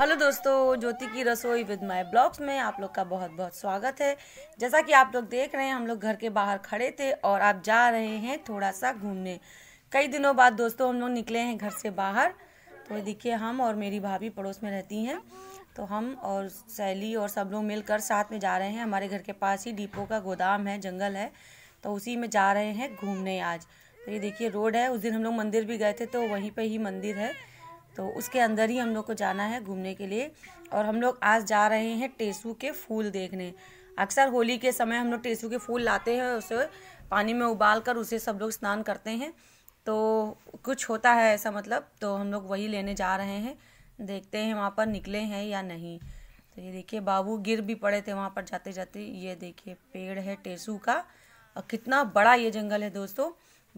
hello दोस्तों ज्योति की रसोई विद माय ब्लॉग्स में आप लोग का बहुत बहुत स्वागत है जैसा कि आप लोग देख रहे हैं हम लोग घर के बाहर खड़े थे और आप जा रहे हैं थोड़ा सा घूमने कई दिनों बाद दोस्तों हम लोग निकले हैं घर से बाहर तो देखिए हम और मेरी भाभी पड़ोस में रहती हैं तो हम और सैली और सब लोग मिलकर साथ में जा रहे हैं हमारे घर के पास ही डिपो का गोदाम है जंगल है तो उसी में जा रहे हैं घूमने आज तो ये देखिए रोड है उस दिन हम लोग मंदिर भी गए थे तो वहीं पर ही मंदिर है तो उसके अंदर ही हम लोग को जाना है घूमने के लिए और हम लोग आज जा रहे हैं टेसू के फूल देखने अक्सर होली के समय हम लोग टेसू के फूल लाते हैं उसे पानी में उबाल कर उसे सब लोग स्नान करते हैं तो कुछ होता है ऐसा मतलब तो हम लोग वही लेने जा रहे हैं देखते हैं वहाँ पर निकले हैं या नहीं तो ये देखिए बाबू गिर भी पड़े थे वहाँ पर जाते जाते ये देखिए पेड़ है टेसू का और कितना बड़ा ये जंगल है दोस्तों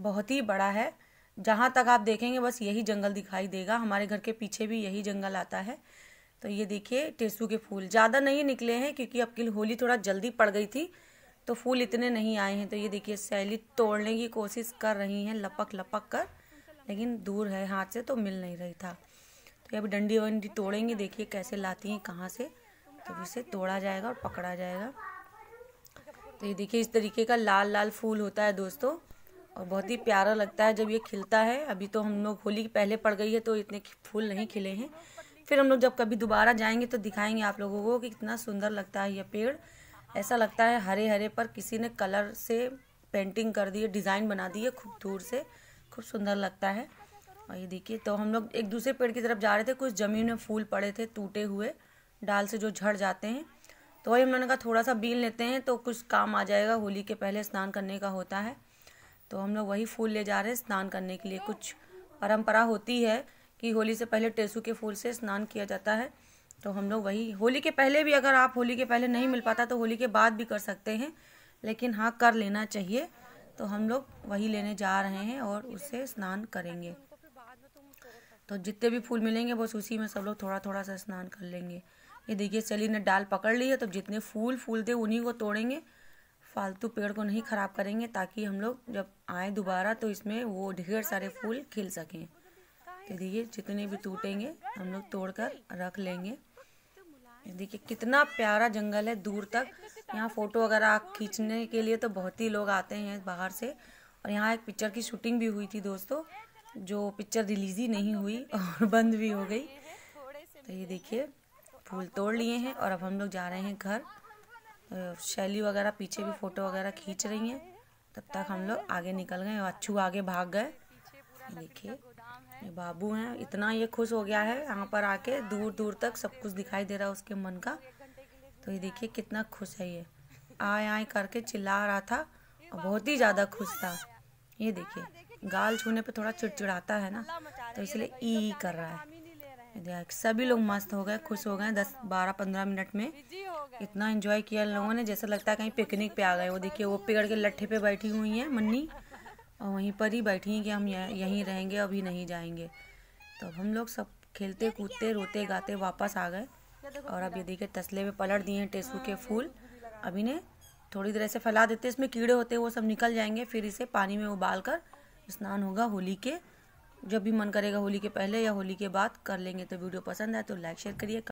बहुत ही बड़ा है जहाँ तक आप देखेंगे बस यही जंगल दिखाई देगा हमारे घर के पीछे भी यही जंगल आता है तो ये देखिए टेसू के फूल ज़्यादा नहीं निकले हैं क्योंकि अब की होली थोड़ा जल्दी पड़ गई थी तो फूल इतने नहीं आए हैं तो ये देखिए सैली तोड़ने की कोशिश कर रही हैं लपक लपक कर लेकिन दूर है हाथ से तो मिल नहीं रही था तो ये अभी डंडी वंडी तोड़ेंगे देखिए कैसे लाती हैं कहाँ से तो इसे तोड़ा जाएगा और पकड़ा जाएगा तो ये देखिए इस तरीके का लाल लाल फूल होता है दोस्तों और बहुत ही प्यारा लगता है जब ये खिलता है अभी तो हम लोग होली पहले पड़ गई है तो इतने फूल नहीं खिले हैं फिर हम लोग जब कभी दोबारा जाएंगे तो दिखाएंगे आप लोगों को कि कितना सुंदर लगता है ये पेड़ ऐसा लगता है हरे हरे पर किसी ने कलर से पेंटिंग कर दी है डिज़ाइन बना दी है खूब दूर से खूब सुंदर लगता है और ये देखिए तो हम लोग एक दूसरे पेड़ की तरफ जा रहे थे कुछ ज़मीन में फूल पड़े थे टूटे हुए डाल से जो झड़ जाते हैं तो वही हम लोगों का थोड़ा सा बीन लेते हैं तो कुछ काम आ जाएगा होली के पहले स्नान करने का होता है तो हम लोग वही फूल ले जा रहे हैं स्नान करने के लिए कुछ परंपरा होती है कि होली से पहले टेसू के फूल से स्नान किया जाता है तो हम लोग वही होली के पहले भी अगर आप होली के पहले नहीं मिल पाता तो होली के बाद भी कर सकते हैं लेकिन हाँ कर लेना चाहिए तो हम लोग वही लेने जा रहे हैं और उससे स्नान करेंगे तो जितने भी फूल मिलेंगे बस उसी में सब लोग थोड़ा थोड़ा सा स्नान कर लेंगे ये देखिए सली ने डाल पकड़ ली है तो जितने फूल फूल थे उन्हीं को तोड़ेंगे फालतू पेड़ को नहीं ख़राब करेंगे ताकि हम लोग जब आए दोबारा तो इसमें वो ढेर सारे फूल खिल सकें तो देखिए जितने भी टूटेंगे हम लोग तोड़ कर रख लेंगे देखिए कितना प्यारा जंगल है दूर तक यहाँ फ़ोटो वगैरह खींचने के लिए तो बहुत ही लोग आते हैं बाहर से और यहाँ एक पिक्चर की शूटिंग भी हुई थी दोस्तों जो पिक्चर रिलीज ही नहीं हुई और बंद भी हो गई तो ये देखिए फूल तोड़ लिए हैं और अब हम लोग जा रहे हैं घर शैली वगैरह पीछे भी फ़ोटो वगैरह खींच रही हैं तब तक हम लोग आगे निकल गए अच्छू आगे भाग गए देखिए ये बाबू हैं इतना ये खुश हो गया है यहाँ पर आके दूर दूर तक सब कुछ दिखाई दे रहा है उसके मन का तो ये देखिए कितना खुश है ये आए आए करके चिल्ला रहा था और बहुत ही ज़्यादा खुश था ये देखिए गाल छूने पे थोड़ा चिड़चिड़ाता है ना तो इसलिए ई कर रहा है देख सभी लोग मस्त हो गए खुश हो गए दस बारह पंद्रह मिनट में इतना एंजॉय किया लोगों ने जैसा लगता है कहीं पिकनिक पे आ गए वो देखिए वो पेड़ के लट्ठे पे बैठी हुई हैं मन्नी और वहीं पर ही बैठी हैं कि हम यहीं रहेंगे अभी नहीं जाएंगे तो हम लोग सब खेलते कूदते रोते गाते वापस आ गए और अब ये देखिए तसले में पलट दिए हैं टेसू के फूल अब इन्हें थोड़ी देर ऐसे फैला देते इसमें कीड़े होते हैं वो सब निकल जाएंगे फिर इसे पानी में उबाल कर स्नान होगा होली के जब भी मन करेगा होली के पहले या होली के बाद कर लेंगे तो वीडियो पसंद है तो लाइक शेयर करिए